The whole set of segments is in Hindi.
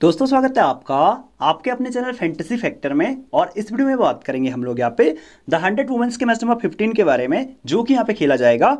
दोस्तों स्वागत है आपका आपके अपने चैनल फैंटेसी फैक्टर में और इस वीडियो में बात करेंगे हम लोग यहाँ पे द हंड्रेड वुमेंस के मैच नंबर 15 के बारे में जो कि यहाँ पे खेला जाएगा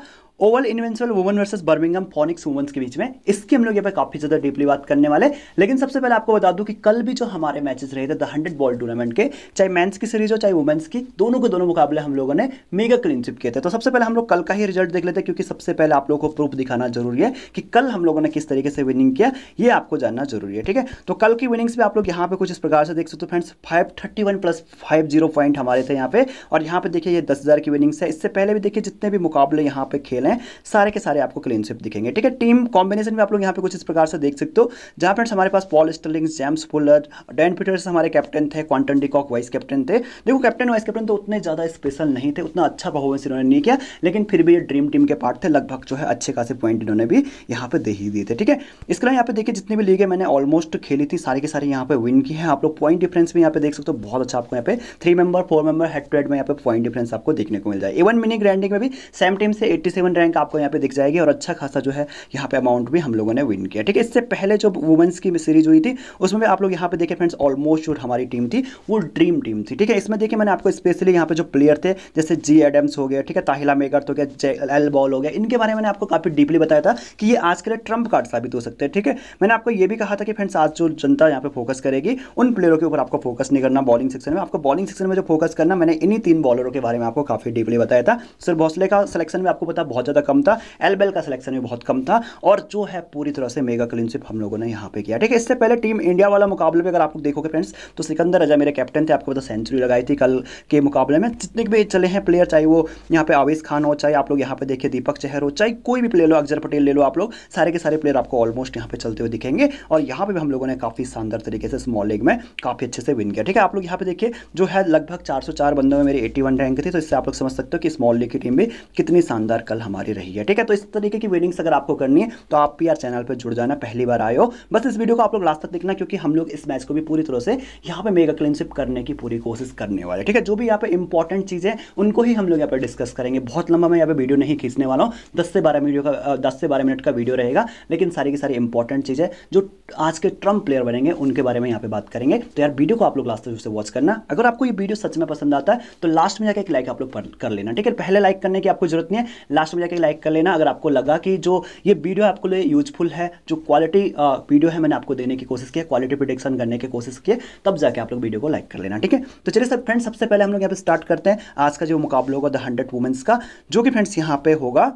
Oval Invincibles women versus Birmingham Phoenix women's के बीच में इसकी हम लोग यहाँ पर काफी ज्यादा डीपली बात करने वाले लेकिन सबसे पहले आपको बता दूं कि कल भी जो हमारे मैचेस रहे थे द हंड्रेड बॉल टूर्नामेंट के चाहे मैंस की सीरीज हो चाहे वुमेंस की दोनों के दोनों मुकाबले हम लोगों ने मेगा क्लीनशिप किए थे तो सबसे पहले हम लोग कल का ही रिजल्ट देख लेते क्योंकि सबसे पहले आप लोगों को प्रूफ दिखाना जरूरी है कि कल हम लोगों ने किस तरीके से विनिंग किया ये आपको जानना जरूरी है ठीक है तो कल की विनिंग्स भी आप लोग यहाँ पे कुछ इस प्रकार से देख सकते हो friends five thirty one plus five zero point हमारे थे यहाँ पे और यहाँ पे देखिए ये दस हजार की विनिंग्स है इससे पहले भी देखिए जितने भी मुकाबले यहाँ पे खेले ऑप्शन है सारे के सारे आपको क्लीन स्विप दिखेंगे ठीक है टीम कॉम्बिनेशन में आप लोग यहाँ पे कुछ इस प्रकार से देख सकते हो जहाँ फ्रेंड्स हमारे पास Paul Stirling James Fuller Dan Peters हमारे कैप्टन थे क्वांटन डिकॉक वाइस कैप्टन थे देखो कैप्टन वाइस कैप्टन तो उतने ज़्यादा स्पेशल नहीं थे उतना अच्छा परफॉर्मेंस इन्होंने नहीं किया लेकिन फिर भी ये ड्रीम टीम के पार्ट थे लगभग जो है अच्छे खासे पॉइंट इन्होंने भी यहाँ पर दे ही दिए थे ठीक है इसके अलावा यहाँ पे देखिए जितनी भी लीगें मैंने ऑलमोस्ट खेली थी सारी के सारी यहाँ पर विन की है आप लोग पॉइंट डिफरेंस भी यहाँ पे देख सकते हो बहुत अच्छा आपको यहाँ पे three member four member head to head में यहाँ पे पॉइंट डिफरेंस आपको देखने को मिल जाए इवन मिनी ग्रैंडिंग में भी सेम टीम से एट्टी सेवन सेकंड रैंक आपको यहाँ पे दिख जाएगी और अच्छा खासा जो है यहाँ पे अमाउंट भी हम लोगों ने विन किया ठीक है इससे पहले जो वुमेंस की सीरीज हुई थी उसमें भी आप लोग यहाँ पे देखें फ्रेंड्स ऑलमोस्ट जो हमारी टीम थी वो ड्रीम टीम थी ठीक है इसमें देखिए मैंने आपको स्पेशली यहाँ पे जो प्लेयर थे जैसे जी एडम्स हो गया ठीक है ताहिला मेगर्थ तो हो गया एल बॉल हो गया इनके बारे में मैंने आपको काफ़ी डीपली बताया था कि ये आज के लिए ट्रम्प कार्ड साबित हो सकते हैं ठीक है मैंने आपको ये भी कहा था कि फ्रेंड्स आज जो जनता यहाँ पे फोकस करेगी उन प्लेयरों के ऊपर आपको फोकस नहीं करना बॉलिंग सेक्शन में आपको बॉलिंग सेक्शन में जो फोकस करना मैंने इन्हीं तीन बॉलरों के बारे में आपको काफ़ी डीपली बताया था सर भोसले का सिलेक्शन में आपको पता बहुत ज़्यादा कम था एलबेल का सिलेक्शन भी बहुत कम था और जो है पूरी तरह से मेगा क्लीनशिप हम लोगों ने यहाँ पे किया ठीक है इससे पहले टीम इंडिया वाला मुकाबले में अगर आप लोग देखोगे फ्रेंड्स तो सिकंदर रजा मेरे कैप्टन थे आपको पता सेंचुरी लगाई थी कल के मुकाबले में जितने भी चले हैं प्लेयर चाहे वो यहाँ पे आवेश खान हो चाहे आप लोग यहाँ पे देखिए दीपक चहर हो चाहे कोई भी प्लेयर लो अक्जर पटेल ले लो आप लोग सारे के सारे प्लेयर आपको ऑलमोस्ट यहाँ पे चलते हुए दिखेंगे और यहाँ पे भी हम लोगों ने काफ़ी शानदार तरीके से स्मॉल लीग में काफ़ी अच्छे से विन किया ठीक है आप लोग यहाँ पे देखिए जो है लगभग चार बंदों में मेरी वन रैंक थी तो इससे आप लोग समझ सकते हो कि स्मॉल लीग की टीम भी कितनी शानदार कल हमारे हमारी रही है ठीक है तो इस तरीके की वेडिंग्स अगर आपको करनी है तो आप भी यार चैनल पर जुड़ जाना पहली बार आए हो बस इस वीडियो को आप लोग लास्ट तक देखना क्योंकि हम लोग इस मैच को भी पूरी तरह से यहाँ पर मेगा क्लीनशिप करने की पूरी कोशिश करने वाले ठीक है जो भी यहाँ पर इंपॉर्टेंट चीज़ें उनको ही हम लोग यहाँ पर डिस्कस करेंगे बहुत लंबा मैं यहाँ पर वीडियो नहीं खींचने वाला हूँ दस से बारह वीडियो का दस से बारह मिनट का वीडियो रहेगा लेकिन सारी की सारी इंपॉर्टेंट चीज़ें जो आज के ट्रम्प प्लेयर बनेंगे उनके बारे में यहाँ पे बात करेंगे तो यार वीडियो को आप लोग लास्ट तक से वॉच करना अगर आपको ये वीडियो सच में पसंद आता है तो लास्ट में जाकर एक लाइक आप लोग कर लेना ठीक है पहले लाइक करने की आपको जरूरत नहीं है लास्ट में जाके लाइक कर लेना अगर आपको लगा कि जो ये वीडियो आपको लिए यूजफुल है जो क्वालिटी वीडियो है मैंने आपको देने की कोशिश की क्वालिटी प्रोडिक्शन करने की कोशिश की तब जाके आप लोग वीडियो को लाइक कर लेना ठीक है तो चलिए सर फ्रेंड्स सबसे पहले हम लोग यहाँ पे स्टार्ट करते हैं आज का जो मुकाबला होगा द हंड्रेड वुमेंस का जो कि फ्रेंड्स यहाँ पे होगा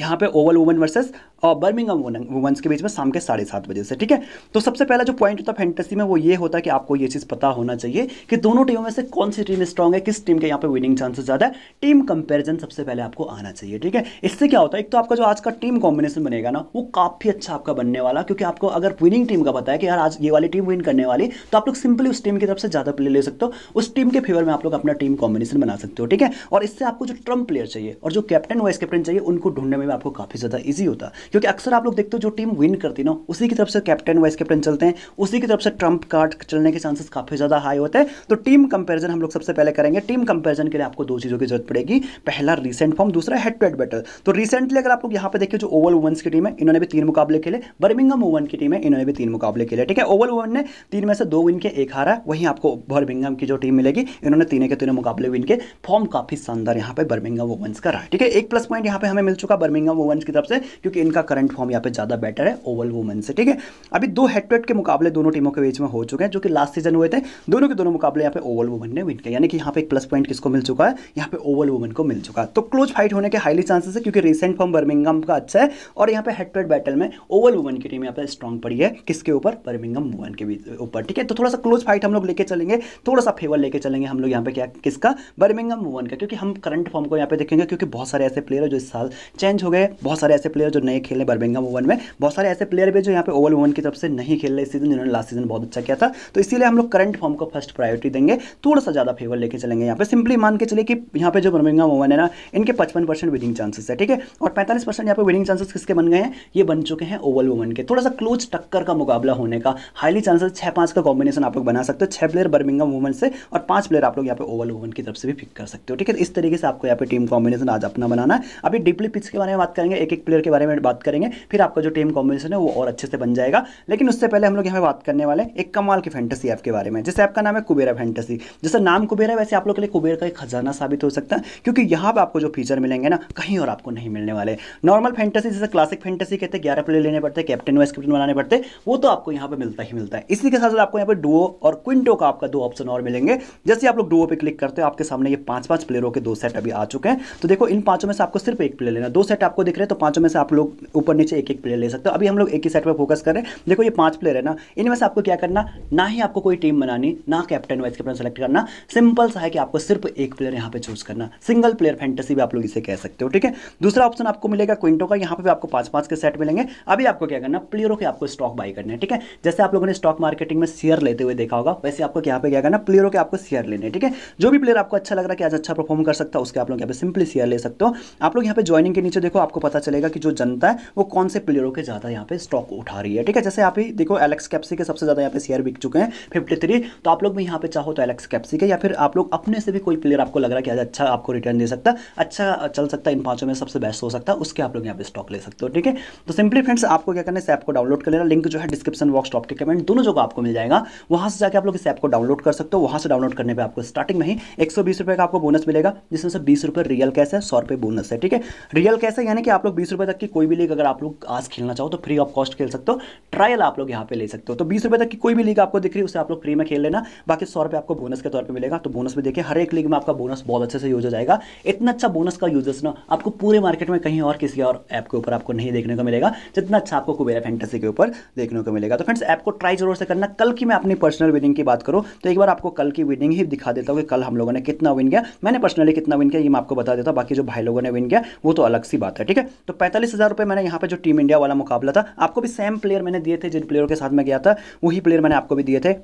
यहाँ पे ओवल वुमन वर्सेस और बर्मिंगम वुमेंस के बीच में शाम के साढ़े सात बजे से ठीक है तो सबसे पहला जो पॉइंट होता है फैंटेसी में वो ये होता है कि आपको ये चीज़ पता होना चाहिए कि दोनों टीमों में से कौन सी टीम स्ट्रॉग है किस टीम के यहाँ पे विनिंग चांसेस ज़्यादा है टीम कंपेरिजन सबसे पहले आपको आना चाहिए ठीक है इससे क्या होता है एक तो आपका जो आज का टीम कॉम्बिनेशन बनेगा ना वो काफ़ी अच्छा आपका बनने वाला क्योंकि आपको अगर विनिंग टीम का पता है कि यार आज ये वाली टीम विन करने वाली तो आप लोग सिंपली उस टीम की तरफ से ज़्यादा प्ले ले सकते हो उस टीम के फेवर में आप लोग अपना टीम कॉम्बिनेशन बना सकते हो ठीक है और इससे आपको जो ट्रम्प प्लेयर चाहिए और जो कैप्टन वाइस कैप्टन चाहिए उनको ढूंढने में आपको काफ़ी ज़्यादा ईजी होता क्योंकि अक्सर आप लोग देखते हो जो टीम विन करती ना उसी की तरफ से कैप्टन वाइस कैप्टन चलते हैं उसी की तरफ से ट्रंप कार्ड चलने के चांसेस काफ़ी ज़्यादा हाई होते हैं तो टीम कंपेरिजन हम लोग सबसे पहले करेंगे टीम कंपेरिजन के लिए आपको दो चीज़ों की जरूरत पड़ेगी पहला रिसेंट फॉर्म दूसरा हेड टू हेड बैटल तो रिसेंटली अगर आप लोग यहाँ पे देखिए जो ओवल वुमेंस की टीम है इन्होंने भी तीन मुकाबले खेले बर्मिंगम ओवन की टीम है इन्होंने भी तीन मुकाबले खेले ठीक है ओवल वुमन ने तीन में से दो विन के एक हारा वहीं आपको बर्मिंगम की जो टीम मिलेगी इन्होंने तीनों के तीनों मुकाबले विन के फॉर्म काफ़ी शानदार यहाँ पे बर्मिंगम वुमेंस का रहा है ठीक है एक प्लस पॉइंट यहाँ पे हमें मिल चुका कमिंग है वुमेंस की तरफ से क्योंकि इनका करंट फॉर्म यहाँ पे ज़्यादा बेटर है ओवल वुमेन से ठीक है अभी दो हेड टू हेड के मुकाबले दोनों टीमों के बीच में हो चुके हैं जो कि लास्ट सीजन हुए थे दोनों के दोनों मुकाबले यहाँ पे ओवल वुमेन ने विन किया यानी कि यहाँ पे एक प्लस पॉइंट किसको मिल चुका है यहाँ पे ओवल वुमेन को मिल चुका है तो क्लोज फाइट होने के हाईली चांसेस है क्योंकि रिसेंट फॉर्म बर्मिंगम का अच्छा है और यहाँ पे हेड टू हेड बैटल में ओवल वुमेन की टीम यहाँ पे स्ट्रॉन्ग पड़ी है किसके ऊपर बर्मिंगम वुमेन के ऊपर ठीक है तो थोड़ा सा क्लोज फाइट हम लोग लेके चलेंगे थोड़ा सा फेवर लेके चलेंगे हम लोग यहाँ पे क्या किसका बर्मिंगम वुमेन का क्योंकि हम करंट फॉर्म को यहाँ पे देखेंगे क्योंकि बहुत सारे ऐसे प्लेयर है जो इस साल चेंज चेंज हो गए बहुत सारे ऐसे प्लेयर जो नए खेले बर्मिंगम ओवन में बहुत सारे ऐसे प्लेयर भी जो यहाँ पे ओवल ओवन की तरफ से नहीं खेल रहे सीजन जिन्होंने लास्ट सीजन बहुत अच्छा किया था तो इसलिए हम लोग करंट फॉर्म को फर्स्ट प्रायोरिटी देंगे थोड़ा सा ज़्यादा फेवर लेके चलेंगे यहाँ पे सिंपली मान के चले कि यहाँ पे जो बर्मिंगम ओवन है ना इनके पचपन परसेंट विनिंग चांसेस है ठीक है और पैंतालीस परसेंट यहाँ पे विनिंग चांसेस किसके बन गए हैं ये बन चुके हैं ओवल ओवन के थोड़ा सा क्लोज टक्कर का मुकाबला होने का हाईली चांसेस छह पांच का कॉम्बिनेशन आप लोग बना सकते हो छह प्लेयर बर्मिंगम ओवन से और पांच प्लेयर आप लोग यहाँ पे ओवल ओवन की तरफ से भी पिक कर सकते हो ठीक है इस तरीके से आपको यहाँ पे टीम कॉम्बिनेशन आज अपना बनाना अभी डीपली पिच के बारे में बात करेंगे एक एक प्लेयर के बारे में बात करेंगे फिर आपका जो टीम कॉम्बिनेशन है वो और अच्छे से बन जाएगा लेकिन उससे पहले हम लोग यहाँ पर बात करने वाले एक कमाल की फैंटेसी ऐप के बारे में जैसे आपका नाम है कुबेरा फैंटेसी जैसे नाम कुबेरा वैसे आप लोग के लिए कुबेर का एक खजाना साबित हो सकता है क्योंकि यहाँ पर आपको जो फीचर मिलेंगे ना कहीं और आपको नहीं मिलने वाले नॉर्मल फैंटेसी जैसे क्लासिक फैंटेसी कहते हैं ग्यारह प्लेयर लेने पड़ते कैप्टन वाइस कैप्टन बनाने पड़ते वो तो आपको यहाँ पर मिलता ही मिलता है इसी के साथ साथ आपको यहाँ पर डुओ और क्विंटो का आपका दो ऑप्शन और मिलेंगे जैसे आप लोग डुओ पे क्लिक करते हो आपके सामने ये पांच पांच प्लेयरों के दो सेट अभी आ चुके हैं तो देखो इन पांचों में से आपको सिर्फ एक प्लेयर लेना दो सेट आपको दिख रहे हैं तो पांचों में से आप लोग ऊपर नीचे एक एक प्लेयर ले सकते हो अभी हम लोग एक ही सेट पर फोकस कर रहे हैं देखो ये पांच प्लेयर है ना इनमें से आपको क्या करना ना ही आपको कोई टीम बनानी ना कैप्टन वाइस कैप्टन सेलेक्ट करना सिंपल सा है कि आपको सिर्फ एक प्लेयर यहाँ पे चूज करना सिंगल प्लेयर फैंटेसी भी आप लोग इसे कह सकते हो ठीक है दूसरा ऑप्शन आपको मिलेगा क्विंटो का यहाँ पे भी आपको पांच पांच के सेट मिलेंगे अभी आपको क्या करना प्लेयरों के आपको स्टॉक बाई करना है ठीक है जैसे आप लोगों ने स्टॉक मार्केटिंग में शेयर लेते हुए देखा होगा वैसे आपको यहाँ पे क्या करना प्लेयरों के आपको शेयर लेने ठीक है जो भी प्लेयर आपको अच्छा लग रहा है कि आज अच्छा परफॉर्म कर सकता है उसके आप लोग यहाँ पे सिंपली शेयर ले सकते हो आप लोग यहाँ पे ज्वाइनिंग के नीचे देखो आपको पता चलेगा कि जो जनता है वो कौन से प्लेयरों के ज़्यादा यहाँ पे स्टॉक उठा रही है ठीक है जैसे आप ही देखो एलेक्स कैप्सी के सबसे ज़्यादा यहाँ पे शेयर बिक चुके हैं फिफ्टी थ्री तो आप लोग भी यहाँ पे चाहो तो एलेक्स कैप्सी के या फिर आप लोग अपने से भी कोई प्लेयर आपको लग रहा है कि अच्छा आपको रिटर्न दे सकता अच्छा चल सकता इन पांचों में सबसे बेस्ट हो सकता है उसके आप लोग यहाँ पे स्टॉक ले सकते हो ठीक है तो सिंपली फ्रेंड्स आपको क्या करना है ऐप को डाउनलोड कर लेना लिंक जो है डिस्क्रिप्शन बॉक्स टॉप के कमेंट दोनों जगह आपको मिल जाएगा वहां से जाकर आप लोग इस ऐप को डाउनलोड कर सकते हो वहां से डाउनलोड करने पर आपको स्टार्टिंग में ही एक का आपको बोनस मिलेगा जिसमें से बीस रियल कैश है सौ बोनस है ठीक है रियल कैश ऐसा यानी कि आप लोग बीस रुपये तक की कोई भी लीग अगर आप लोग आज खेलना चाहो तो फ्री ऑफ कॉस्ट खेल सकते हो ट्रायल आप लोग यहाँ पे ले सकते हो तो बीस रुपये तक की कोई भी लीग आपको दिख रही है उसे आप लोग फ्री में खेल लेना बाकी सौ रुपये आपको बोनस के तौर पर मिलेगा तो बोनस में देखिए हर एक लीग में आपका बोनस बहुत अच्छे से यूज हो जाएगा इतना अच्छा बोनस का यूजेस ना आपको पूरे मार्केट में कहीं और किसी और ऐप के ऊपर आपको नहीं देखने को मिलेगा जितना अच्छा आपको कुबेरा फैंटेसी के ऊपर देखने को मिलेगा तो फ्रेंड्स ऐप को ट्राई जरूर से करना कल की मैं अपनी पर्सनल विनिंग की बात करूँ तो एक बार आपको कल की विनिंग ही दिखा देता हूँ कि कल हम लोगों ने कितना विन किया मैंने पर्सनली कितना विन किया ये मैं आपको बता देता हूँ बाकी जो भाई लोगों ने विन किया वो तो अलग सी बात है ठीक है तो पैंतालीस हज़ार रुपये मैंने यहाँ पर जो टीम इंडिया वाला मुकाबला था आपको भी सेम प्लेयर मैंने दिए थे जिन प्लेयर के साथ मैं गया था वही प्लेयर मैंने आपको भी दिए थे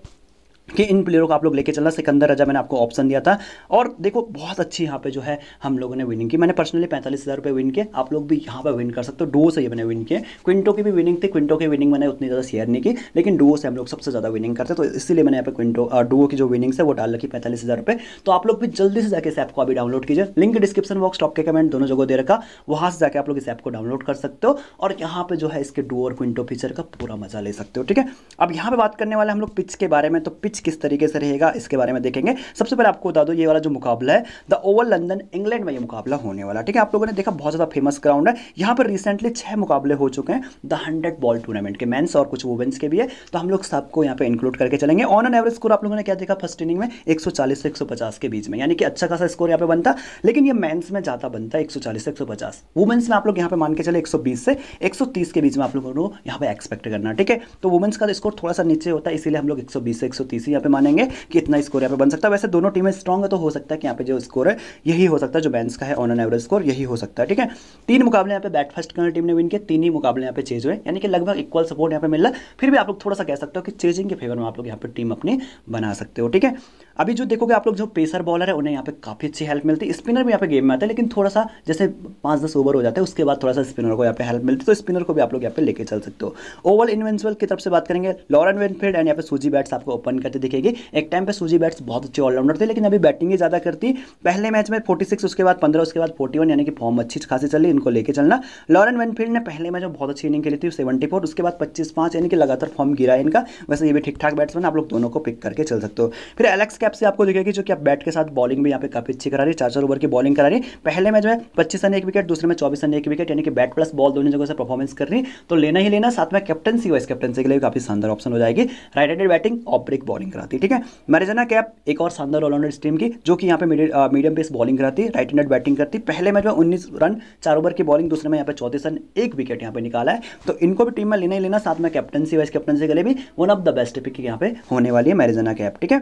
कि इन प्लेयरों को आप लोग लेके चलना सिकंदर राजा मैंने आपको ऑप्शन दिया था और देखो बहुत अच्छी यहाँ पे जो है हम लोगों ने विनिंग की मैंने पर्सनली पैंतालीस हज़ार रुपये विन किए आप लोग भी यहाँ पर विन कर सकते हो डो से ही मैंने विन किए क्विंटो की भी विनिंग थी क्विंटो की विनिंग मैंने उतनी ज़्यादा शेयर नहीं की लेकिन डो से हम लोग सबसे ज़्यादा विनिंग करते तो इसलिए मैंने यहाँ पर क्विंटो डुओ की जो विनिंग्स है वो डाल रखी पैंतालीस हज़ार रुपये तो आप लोग भी जल्दी से जाकर इस ऐप को अभी डाउनलोड कीजिए लिंक डिस्क्रिप्शन बॉक्स टॉप के कमेंट दोनों जगह दे रखा वहाँ से जाकर आप लोग इस ऐप को डाउनलोड कर सकते हो और यहाँ पर जो है इसके डो और क्विंटो फीचर का पूरा मजा ले सकते हो ठीक है अब यहाँ पर बात करने वाले हम लोग पिच के बारे में तो पिच किस तरीके से रहेगा इसके बारे में देखेंगे सबसे पहले आपको बता दो ये वाला जो मुकाबला है द ओवर लंदन इंग्लैंड में ये मुकाबला होने वाला ठीक है आप लोगों ने देखा बहुत ज़्यादा फेमस ग्राउंड है यहाँ पर रिसेंटली छह मुकाबले हो चुके हैं द हंड्रेड बॉल टूर्नामेंट के मैंस और कुछ वुमेंस के भी है तो हम लोग सबको यहाँ पे इंक्लूड करके चलेंगे ऑन एन एवरेज स्कोर आप लोगों ने क्या देखा फर्स्ट इनिंग में एक से एक के बीच में यानी कि अच्छा खासा स्कोर यहाँ पे बनता लेकिन ये मेंस में ज़्यादा बनता है एक से 150 वुमेंस में आप लोग यहाँ पे मान के चले एक से एक के बीच में आप लोगों को यहाँ पे एक्सपेक्ट करना ठीक है तो वुमेंस का स्कोर तो थोड़ा सा नीचे होता है इसीलिए हम लोग एक से एक इसी तो यहाँ पे मानेंगे कि इतना स्कोर यहाँ पे बन सकता है वैसे दोनों टीमें स्ट्रॉग है तो हो सकता है कि यहाँ पे जो स्कोर है यही हो सकता है जो बैंस का है ऑन एन एवरेज स्कोर यही हो सकता है ठीक है तीन मुकाबले यहाँ पे बैट फर्स्ट करने टीम ने विन किया तीन ही मुकाबले यहाँ पे चेज हुए यानी कि लगभग इक्वल सपोर्ट यहाँ पे मिल रहा फिर भी आप लोग थोड़ा सा कह सकते हो कि चेजिंग के फेवर में आप लोग यहाँ पर टीम अपनी बना सकते हो ठीक है अभी जो देखोगे आप लोग जो पेसर बॉलर है उन्हें यहाँ पे काफ़ी अच्छी हेल्प मिलती है स्पिनर भी यहाँ पे गेम में आता है लेकिन थोड़ा सा जैसे पांच दस ओवर हो जाता है उसके बाद थोड़ा सा स्पिनर को यहाँ पे हेल्प मिलती है तो स्पिनर को भी आप लोग यहाँ पे लेके चल सकते हो ओवल इन्वेंसुअल की तरफ से बात करेंगे लॉरन वेनफील्ड एंड यहाँ पे सूजी बैट्स आपको ओपन करते दिखेगी एक टाइम पर सूजी बैट्स बहुत अच्छे ऑलराउंडर थे लेकिन अभी बैटिंग ही ज़्यादा करती पहले मैच में फोर्टी उसके बाद पंद्रह उसके बाद फोर्टी यानी कि फॉर्म अच्छी खासी चली इनको लेकर चलना लॉरन वेनफील्ड ने पहले मैच में बहुत अच्छी इनिंग खेली थी सेवेंटी उसके बाद पच्चीस पांच यानी कि लगातार फॉर्म गिरा है इनका वैसे ये भी ठीक ठाक बैट्समैन आप लोग दोनों को पिक करके चल सकते हो फिर एलेक्स स्टेप से आपको दिखेगी जो कि आप बैट के साथ बॉलिंग भी यहाँ पे काफी अच्छी करा रही है चार चार ओवर की बॉलिंग करा रही है पहले में जो है पच्चीस रन एक विकेट दूसरे में चौबीस रन एक विकेट यानी कि बैट प्लस बॉल दोनों जगह से परफॉर्मेंस कर रही तो लेना ही लेना साथ में कैप्टनसी वाइस कैप्टनसी के लिए काफी शानदार ऑप्शन हो जाएगी राइट हैंडेड बैटिंग और ब्रेक बॉलिंग कराती है ठीक है मैरिजना कैप एक और शानदार ऑलराउंडर टीम की जो कि यहाँ पे मीडियम पेस बॉलिंग कराती है राइट हैंडेड बैटिंग करती पहले मैच में उन्नीस रन चार ओवर की बॉलिंग दूसरे में यहाँ पे चौतीस रन एक विकेट यहाँ पे निकाला है तो इनको भी टीम में लेना ही लेना साथ में कैप्टनसी वाइस कैप्टनसी के लिए भी one of the best pick यहाँ पे होने वाली है मैरिजना कैप ठीक है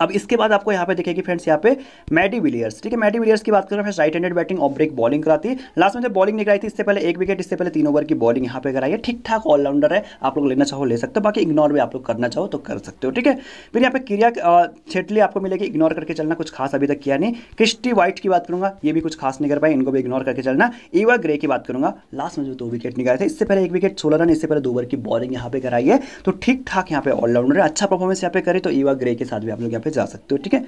अब इसके बाद आपको यहाँ पे देखेगी फ्रेंड्स यहाँ पे मैडी विलियर्स ठीक है मैडी विलियर्स की बात करें फ्रेंड्स राइट हैंडेड बैटिंग और ब्रेक बॉलिंग कराती है लास्ट में जब बॉलिंग नहीं थी इससे पहले एक विकेट इससे पहले तीन ओवर की बॉलिंग यहाँ पे कराई है ठीक ठाक ऑलराउंडर है आप लोग लेना चाहो ले सकते हो बाकी इग्नोर भी आप लोग करना चाहो तो कर सकते हो ठीक है फिर यहाँ पे क्रिया छेटली आपको मिलेगी इग्नोर करके चलना कुछ खास अभी तक किया नहीं क्रिस्टी वाइट की बात करूंगा ये भी कुछ खास नहीं कर पाए इनको भी इग्नोर करके चलना ईवा ग्रे की बात करूंगा लास्ट में जो दो विकेट निकाले थे इससे पहले एक विकेट सोलह रन इससे पहले दो ओवर की बॉलिंग यहाँ पे कराई है तो ठीक ठाक यहाँ पे ऑलराउंडर है अच्छा परफॉर्मेंस यहाँ पे करे तो ईवा ग्रे के साथ भी आप लोग यहाँ जा सकते हो ठीक है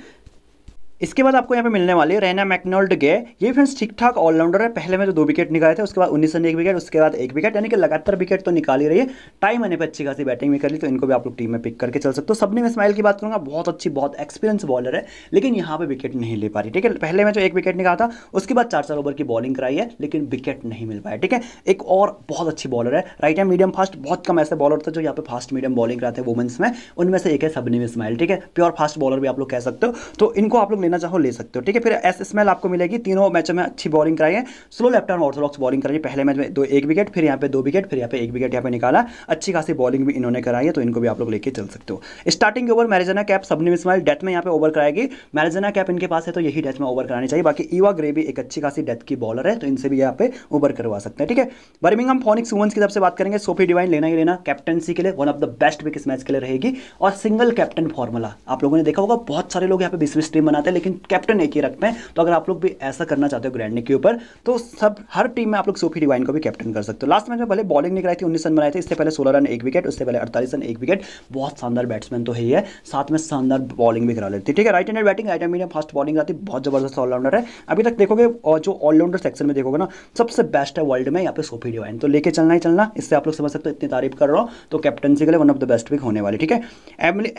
इसके बाद आपको यहाँ पे मिलने वाले रैना मैकनोल्ड गे ये फ्रेंड्स ठीक ठाक ऑलराउंडर है पहले में तो दो विकेट निकाले थे उसके बाद उन्नीस रन एक विकेट उसके बाद एक विकेट यानी कि लगातार विकेट तो निकाल ही रही है टाइम आने पर अच्छी खासी बैटिंग भी कर ली तो इनको भी आप लोग टीम में पिक करके चल सकते हो सबने में स्माइल की बात करूँगा बहुत अच्छी बहुत एक्सपीरियंस बॉलर है लेकिन यहाँ पर विकेट नहीं ले पा रही ठीक है पहले में जो तो एक विकेट निकाला था उसके बाद चार चार ओवर की बॉलिंग कराई है लेकिन विकेट नहीं मिल पाया ठीक है एक और बहुत अच्छी बॉलर है राइट हैंड मीडियम फास्ट बहुत कम ऐसे बॉलर थे जो यहाँ पे फास्ट मीडियम बॉलिंग कराते हैं वुमेंस में उनमें से एक है सबने में स्माइल ठीक है प्योर फास्ट बॉलर भी आप लोग कह सकते हो तो इनको आप लोग लेना चाहो ले सकते हो ठीक है फिर एस स्मेल आपको मिलेगी तीनों मैचों में अच्छी बॉलिंग कराई है slow left arm orthodox bowling कराई पहले मैच में दो एक विकेट फिर यहाँ पे दो विकेट फिर यहाँ पे एक विकेट यहाँ पे निकाला अच्छी खासी बॉलिंग भी इन्होंने कराई है तो इनको भी आप लोग लेके चल सकते हो स्टार्टिंग के over Marizanne Kapp Shabnim Ismail death में यहाँ पे ओवर कराएगी मैरिजना कैप इनके पास है तो यही डेथ में ओवर करानी चाहिए बाकी ईवा ग्रे भी एक अच्छी खासी डेथ की बॉलर है तो इनसे भी यहाँ पे ओवर करवा सकते हैं ठीक है बर्मिंग फोनिक्स वुमन्स की तरफ से बात करेंगे सोफी डिवाइन लेना ही लेना कैप्टनसी के लिए one of the best pick इस मैच के लिए रहेगी और सिंगल कैप्टन फॉर्मूला आप लोगों ने देखा होगा बहुत सारे लोग यहाँ पे बीस बीस टीम बनाते हैं लेकिन कैप्टन एक ही रखते हैं तो अगर आप लोग भी ऐसा करना चाहते हो ग्रैंडनिक के ऊपर तो सब हर टीम में आप लोग सोफी डिवाइन को भी कैप्टन कर सकते हो लास्ट मैच में पहले बॉलिंग नहीं थी उन्नीस रन बनाए थे इससे पहले सोलह रन एक विकेट उससे पहले अड़तालीस रन एक विकेट बहुत शानदार बैट्समैन तो ही है साथ में शानदार बॉलिंग भी करा लेती है ठीक है right hand batting right hand medium fast bowling आती बहुत जबरदस्त ऑलराउंडर है अभी तक देखोगे जो ऑलराउंडर सेक्शन में देखोगे ना सबसे बेस्ट है वर्ल्ड में यहाँ पे सोफी डिवाइन तो लेके चलना ही चलना इससे आप लोग समझ सकते हो इतनी तारीफ कर रहा हूँ तो कैप्टनसी के लिए one of the best pick होने वाली ठीक है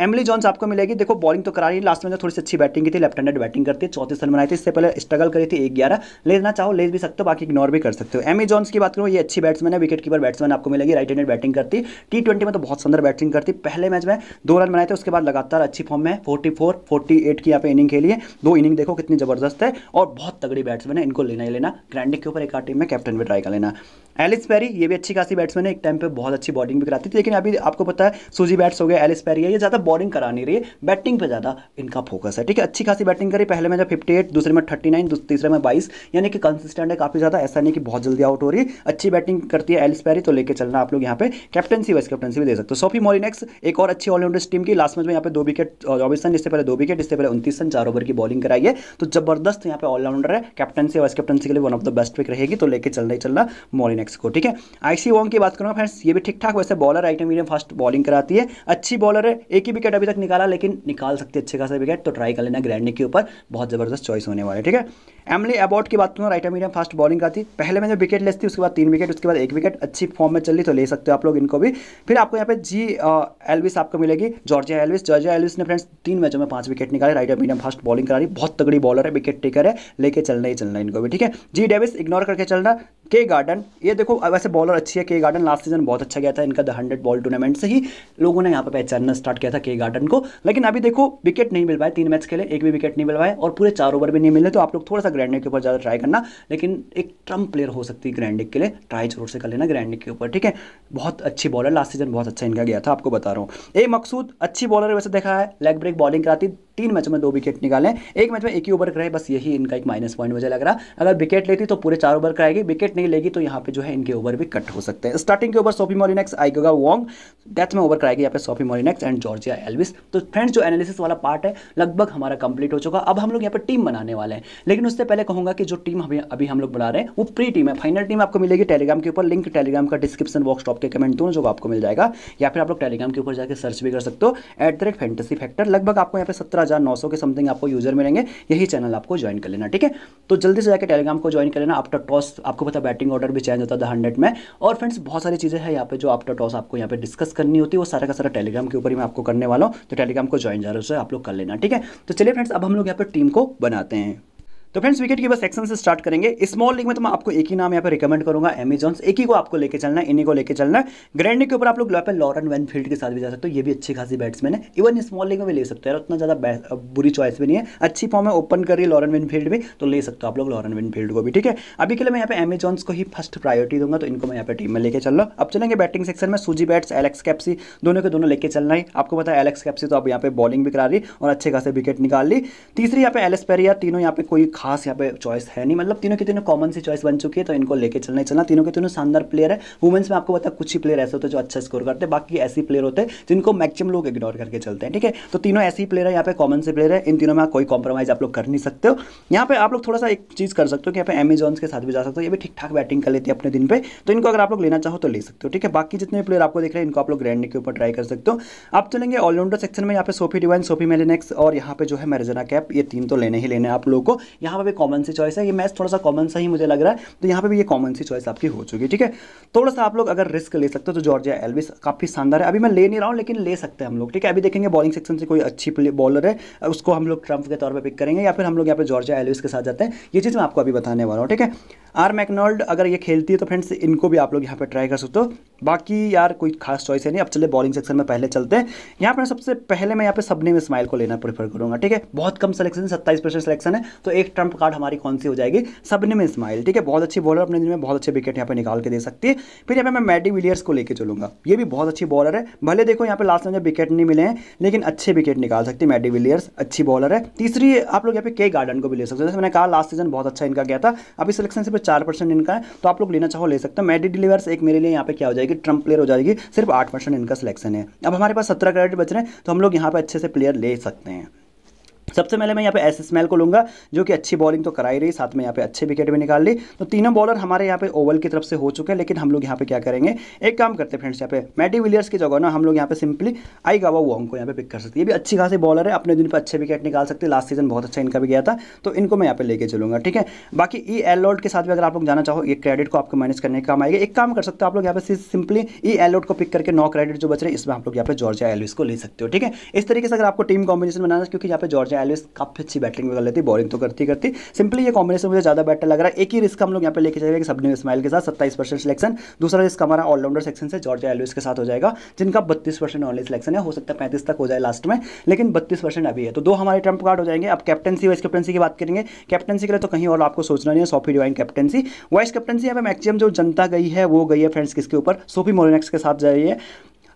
एमली जॉन्स आपको मिलेगी देखो बॉलिंग तो करा रही है लास्ट में थोड़ी सी अच्छी बैटिंग की थी लेफ्ट मिनट बैटिंग करती है चौथे स्थान बनाए थे इससे पहले स्ट्रगल करी थी एक ग्यारह लेना चाहो ले भी सकते हो बाकी इग्नोर भी कर सकते हो एमी जॉन्स की बात करो ये अच्छी बैट्समैन है विकेट कीपर बैट्समैन आपको मिलेगी राइट हैंडेड बैटिंग करती टी ट्वेंटी में तो बहुत सुंदर बैटिंग करती पहले मैच में दो रन बनाए थे उसके बाद लगातार अच्छी फॉर्म में फोर्टी फोर फोर्टी एट की यहाँ पे इनिंग खेली है दो इनिंग देखो कितनी जबरदस्त है और बहुत तगड़ी बैट्समैन है इनको लेना ही लेना ग्रैंडिक के ऊपर एक टीम में कैप्टन भी ट्राई कर लेना एलिस पैरी ये भी अच्छी खासी बैट्समैन है एक टाइम पे बहुत अच्छी बॉलिंग भी कराती थी लेकिन अभी आपको पता है सूजी बैट्स हो गया एलिस पैरी है ये ज़्यादा बॉलिंग करा नहीं रही है बैटिंग पे ज़्यादा इनका फोकस है ठीक है अच्छी खासी बैटिंग बैटिंग करी पहले में जब 58 दूसरे में 39 तीसरे में 22 यानी कि कंसिस्टेंट है काफ़ी ज़्यादा ऐसा नहीं कि बहुत जल्दी आउट हो रही अच्छी बैटिंग करती है एलिस पैरी तो लेकर चलना आप लोग यहाँ पे कैप्टनसी वाइस कैप्टनसी भी दे सकते हो सोफी मोलिनेक्स एक और अच्छी ऑलराउंडर्स टीम की लास्ट मैच में यहाँ पे दो विकेट चौबीस रन इससे पहले दो विकेट इससे पहले उन्तीस रन चार ओवर की बॉलिंग कराई है तो जबरदस्त यहाँ पे ऑलराउंडर है कैप्टनसी वाइस कैप्टनसी के लिए one of the best pick रहेगी तो लेकर चलना ही चलना मॉरिनेक्स को ठीक है आईसी वॉन्ग की बात करूँगा फ्रेंड्स ये भी ठीक ठाक वैसे bowler right arm medium fast bowling कराती है अच्छी बॉलर है एक ही विकेट अभी तक निकाला लेकिन निकाल सकती है अच्छे खासा विकेट तो ट्राई कर लेना ग्रैंड ने के ऊपर बहुत ज़बरदस्त चॉइस होने वाले ठीक है एमली अबॉट की बात करूँ राइट मीडियम फास्ट बॉलिंग का थी पहले मैं जो विकेट लेस थी उसके बाद तीन विकेट उसके बाद एक विकेट अच्छी फॉर्म में चल रही तो ले सकते हो आप लोग इनको भी फिर आपको यहाँ पे जी एलविस आपको मिलेगी जॉर्जिया एलविस जॉर्जिया एलविस ने फ्रेंड्स तीन मैचों में पांच विकेट निकाले राइट मीडियम फास्ट बॉलिंग करा रही बहुत तगड़ी बॉलर है विकेट टेकर है लेके चलना ही चलना इनको भी ठीक है जी डेविस इग्नोर करके चलना के गार्डन ये देखो वैसे बॉलर अच्छी है के गार्डन लास्ट सीजन बहुत अच्छा गया था इनका द हंड्रेड बॉल टूर्नामेंट से ही लोगों ने यहाँ पर पहचानना स्टार्ट किया था के गार्डन को लेकिन अभी देखो विकेट नहीं मिल पाए तीन मैच खेले एक भी विकेट विकेट नहीं मिलवाए और पूरे चार ओवर भी नहीं मिले तो आप लोग थोड़ा सा ग्रैंडिक के ऊपर ज़्यादा ट्राई करना लेकिन एक ट्रम्प प्लेयर हो सकती है ग्रैंडिक के लिए ट्राई जरूर से कर लेना ग्रैंडिक के ऊपर ठीक है बहुत अच्छी बॉलर लास्ट सीजन बहुत अच्छा इनका गया था आपको बता रहा हूँ ए मकसूद अच्छी बॉलर वैसे देखा है लेग ब्रेक बॉलिंग कराती तीन मैचों में दो विकेट निकाले एक मैच में एक ही ओवर कराए बस यही इनका एक माइनस पॉइंट मुझे लग रहा अगर विकेट लेती तो पूरे चार ओवर कराएगी विकेट नहीं लेगी तो यहाँ पे जो है इनके ओवर भी कट हो सकते हैं स्टार्टिंग के ओवर सोफी मोरिनेक्स आइगोगा वॉन्ग डेथ में ओवर कराएगी यहाँ पे Sophie Molineux and Georgia Elvis तो फ्रेंड्स जो एनालिसिस वाला पार्ट है लगभग हमारा कंप्लीट हो चुका अब हम लोग यहाँ पर टीम बनाने वाले हैं लेकिन उससे पहले कहूंगा कि जो टीम अभी अभी हम लोग बना रहे हैं वो प्री टीम है फाइनल टीम आपको मिलेगी टेलीग्राम के ऊपर लिंक टेलीग्राम का डिस्क्रिप्शन बॉक्स टॉप के कमेंट दोनों जो आपको मिल जाएगा या फिर आप लोग टेलीग्राम के ऊपर जाकर सर्च भी कर सकते हो at the rate fantasy factor लगभग आपको यहाँ पे सत्रह हज़ार के समथिंग आपको यूज़र मिलेंगे यही चैनल आपको ज्वाइन कर लेना ठीक है तो जल्दी से जाकर टेलीग्राम को ज्वाइन कर लेना आफ्टर टॉस आपको पता बैटिंग ऑर्डर भी चेंज होता था हंड्रेड में और फ्रेंड्स बहुत सारी चीज़ें हैं यहाँ पे जो आफ्टर टॉस आपको यहाँ पे डिस्कस करनी होती है वो सारा का सारा टेलीग्राम के ऊपर ही मैं आपको करने वाला हूँ तो टेलीग्राम को ज्वाइन जरूर से आप लोग कर लेना ठीक है तो चलिए फ्रेंड्स अब हम लोग यहाँ पर टीम को बनाते हैं तो फ्रेंड्स विकेट कीपर सेक्शन से स्टार्ट करेंगे स्मॉल लीग में तो मैं आपको एक ही नाम यहाँ पर रिकमेंड करूंगा एमेजॉन्स एक ही को आपको लेकर चलना है इन्हीं को लेकर चलना है ग्रैंड के ऊपर आप लोग लॉपे लॉरन फील्ड के साथ भी जा सकते हो ये भी अच्छी खासी बैट्समैन है इवन स्मॉल लीग में भी ले सकते हैं उतना ज़्यादा बुरी चॉइस भी नहीं है अच्छी फॉर्म है ओपन कर रही लॉरन वेनफील्ड भी तो ले सकते हो आप लोग लॉरन वेनफील्ड को भी ठीक है अभी के लिए मैं यहाँ पे एमेजॉन्स को ही फर्स्ट प्रायोरिटी दूंगा तो इनको मैं यहाँ पे टीम में लेकर चल रहा हूँ अब चलेंगे बैटिंग सेक्शन में सूजी बैट्स एलेक्स कैप्सी दोनों के दोनों लेके चलना है आपको पता है एलेक्स कैप्सी तो आप यहाँ पे बॉलिंग भी करा रही और अच्छे खासे विकेट निकाल ली तीसरी यहाँ पे एलेस पेरिया तीनों यहाँ पे कोई खास यहाँ पे चॉइस है नहीं मतलब तीनों के तीनों कॉमन सी चॉइस बन चुकी है तो इनको लेके चलना ही चलना तीनों के तीनों शानदार प्लेयर है वुमेंस में आपको पता कुछ ही प्लेयर ऐसे होते हैं जो अच्छा स्कोर करते हैं बाकी ऐसे प्लेयर होते हैं जिनको मैक्सिमम लोग इग्नोर करके चलते हैं ठीक है तो तीनों ऐसे ही प्लेयर है यहाँ पे कॉमन से प्लेयर है इन तीनों में कोई कॉम्प्रोमाइज आप लोग कर नहीं सकते हो यहाँ पे आप लोग थोड़ा सा एक चीज़ कर सकते हो कि यहाँ पे एमेजॉन के साथ भी जा सकते हो ये भी ठीक ठाक बैटिंग कर लेते हैं अपने दिन पे तो इनको अगर आप लोग लेना चाहो तो ले सकते हो ठीक है बाकी जितने प्लेयर आपको देख रहे हैं इनको आप लोग ग्रैंड के ऊपर ट्राई कर सकते हो आप चलेंगे ऑलराउंडर सेक्शन में यहाँ पे सोफी डिवाइन सोफी मेलेनेक्स और यहाँ पे जो है मेरेजना कैप ये तीन तो लेने ही लेने आप लोग को यहाँ पर भी कॉमन सी चॉइस है ये मैथ्स थोड़ा सा कॉमन सा ही मुझे लग रहा है तो यहाँ पर भी ये कॉमन सी चॉइस आपकी हो चुकी है ठीक है थोड़ा सा आप लोग अगर रिस्क ले सकते हो तो जॉर्जिया एलविस काफ़ी शानदार है अभी मैं ले नहीं रहा हूँ लेकिन ले सकते हैं हम लोग ठीक है अभी देखेंगे बॉलिंग सेक्शन से कोई अच्छी बॉलर है उसको हम लोग ट्रंप के तौर पर पिक करेंगे या फिर हम लोग यहाँ पर जॉर्जिया एलविस के साथ जाते हैं ये चीज़ मैं आपको अभी बताने वाला हूँ ठीक है आर मैकनोल्ड अगर ये खेलती है तो फ्रेंड्स इनको भी आप लोग यहाँ पर ट्राई कर सकते हो बाकी यार कोई खास चॉइस है नहीं अब चले बॉलिंग सेक्शन में पहले चलते हैं यहाँ पर सबसे पहले मैं यहाँ पे सबने में स्माइल को लेना प्रेफर करूँगा ठीक है बहुत कम सिलेक्शन सत्ताईस परसेंट सिलेक्शन है तो एक ट्रंप कार्ड हमारी कौन सी हो जाएगी सबने में स्माइल ठीक है बहुत अच्छी बॉलर अपने दिन में बहुत अच्छे विकेट यहाँ पर निकाल के दे सकती है फिर यहाँ पर मैं मैडी विलियर्स को लेकर चलूँगा ये भी बहुत अच्छी बॉलर है भले देखो यहाँ पर लास्ट में जब विकेट नहीं मिले हैं लेकिन अच्छे विकेट निकाल सकती है मैडी विलियर्स अच्छी बॉलर है तीसरी आप लोग यहाँ पे के गार्डन को भी ले सकते हो जैसे मैंने कहा लास्ट सीजन बहुत अच्छा इनका गया था अभी सिलेक्शन से चार परसेंट इनका है तो आप लोग लेना चाहो ले सकते हो मेडी डिलीवर्स एक मेरे लिए यहाँ पे क्या हो जाएगी ट्रम्प प्लेयर हो जाएगी सिर्फ आठ परसेंट इनका सिलेक्शन है अब हमारे पास सत्रह क्रेडिट बच रहे हैं तो हम लोग यहाँ पर अच्छे से प्लेयर ले सकते हैं सबसे पहले मैं यहाँ पे एस स्मेल को लूँगा जो कि अच्छी बॉलिंग तो कराई रही साथ में यहाँ पे अच्छे विकेट भी निकाल ली तो तीनों बॉलर हमारे यहाँ पे ओवल की तरफ से हो चुके हैं लेकिन हम लोग यहाँ पे क्या करेंगे एक काम करते हैं फ्रेंड्स यहाँ पे मैडी विलियर्स की जगह ना हम लोग यहाँ पे सिंपली आई गावा वो को यहाँ पे पिक कर सकती है ये भी अच्छी खासी बॉलर है अपने दिन पर अच्छे विकेट निकाल सकते लास्ट सीजन बहुत अच्छा इनका भी गया था तो इनको मैं यहाँ पे लेके चलूँगा ठीक है बाकी ई एल के साथ भी अगर आप लोग जाना चाहो ये क्रेडिट को आपको मैनेज करने का काम आएगा एक काम कर सकते हो आप लोग यहाँ पे सिंपली ई एल को पिक करके नौ क्रेडिट जो बच रहे हैं इसमें आप लोग यहाँ पे जॉर्जिया एलविस को ले सकते हो ठीक है इस तरीके से अगर आपको टीम कॉम्बिनेशन बनाना क्योंकि यहाँ पे जॉर्जिया डायलिस काफ़ी अच्छी बैटिंग कर लेती है बॉलिंग तो करती करती सिंपली ये कॉम्बिनेशन मुझे ज़्यादा बेटर लग रहा है एक ही रिस्क हम लोग यहाँ पे लेके जाएंगे सबने इस्माइल के साथ सत्ताईस परसेंट सिलेक्शन दूसरा रिस्क हमारा ऑलराउंडर सेक्शन से जॉर्ज एलविस के साथ हो जाएगा जिनका बत्तीस परसेंट ऑनलाइन सिलेक्शन है हो सकता है पैंतीस तक हो जाए लास्ट में लेकिन बत्तीस परसेंट अभी है तो दो हमारे ट्रम्प कार्ड हो जाएंगे अब कैप्टनसी वाइस कैप्टनसी की बात करेंगे कैप्टनसी के लिए तो कहीं और आपको सोचना नहीं है Sophie Devine captaincy vice captaincy यहाँ पर मैक्सिमम जो जनता गई है वो गई है फ्रेंड्स किसके ऊपर सोफी मोरिनेक्स के साथ जाइए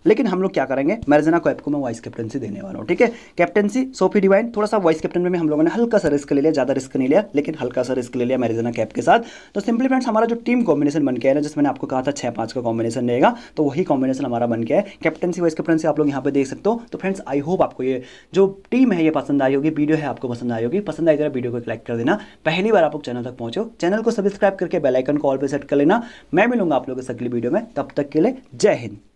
लेकिन हम लोग क्या करेंगे मैरजना को ऐप मैं वाइस कैप्टनसी देने वाला हूँ ठीक है कैप्टनसी सोफी डिवाइन थोड़ा सा वाइस कैप्टन में हम लोगों ने हल्का सा रिस्क ले लिया ज़्यादा रिस्क नहीं लिया लेकिन हल्का सा रिस्क ले लिया मैरजना कैप के साथ तो सिंपली फ्रेंड्स हमारा जो टीम कॉम्बिनेशन बन के ना जिसमें मैंने आपको कहा था छह पांच का कॉम्बिनेशन रहेगा तो वही कॉम्बिनेशन हमारा बन गया है कैप्टनसी वाइस कैप्टनसी आप लोग यहाँ पर देख सकते हो तो फ्रेंड्स आई होप आपको ये जो टीम है ये पसंद आई होगी वीडियो है आपको पसंद आई होगी पसंद आई जरा तो वीडियो को लाइक कर देना पहली बार आप लोग चैनल तक पहुंचो चैनल को सब्सक्राइब करके बेलाइकन कॉल पर सेट कर लेना मैं मिलूंगा आप लोगों से अगली वीडियो में तब तक के लिए जय हिंद